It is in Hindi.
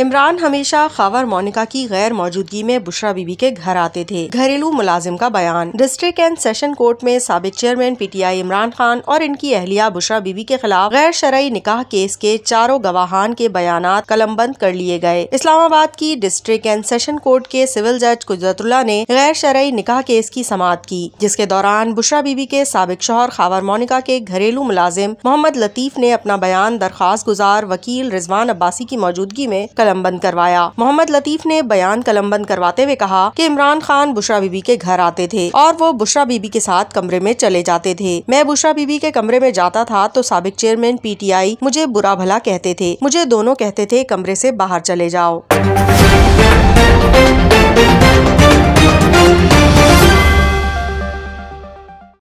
इमरान हमेशा खावर मोनिका की गैर मौजूदगी में बुशरा बीबी के घर आते थे घरेलू मुलाजिम का बयान डिस्ट्रिक्ट एंड सेशन कोर्ट में सबक चेयरमैन पीटीआई इमरान खान और इनकी अहलिया बुशरा बीबी के खिलाफ गैर शरा निकाह केस के चारों गवाहान के बयान कलमबंद कर लिए गए इस्लामाबाद की डिस्ट्रिक्ट एंड सेशन कोर्ट के सिविल जज कुदरतुल्ला ने गैर शरा निकाह केस की समात की जिसके दौरान बुशरा बीबी के सबक शोहर खावर मोनिका के घरेलू मुलाजिम मोहम्मद लतीफ ने अपना बयान दरख्वास्त गुजार वकील रिजवान अब्बासी की मौजूदगी में कलमबंद करवाया मोहम्मद लतीफ ने बयान कलमबंद करवाते हुए कहा कि इमरान खान बुशरा बीबी के घर आते थे और वो बुशरा बीबी के साथ कमरे में चले जाते थे मैं बुशरा बीबी के कमरे में जाता था तो सबक चेयरमैन पी मुझे बुरा भला कहते थे मुझे दोनों कहते थे कमरे ऐसी बाहर चले जाओ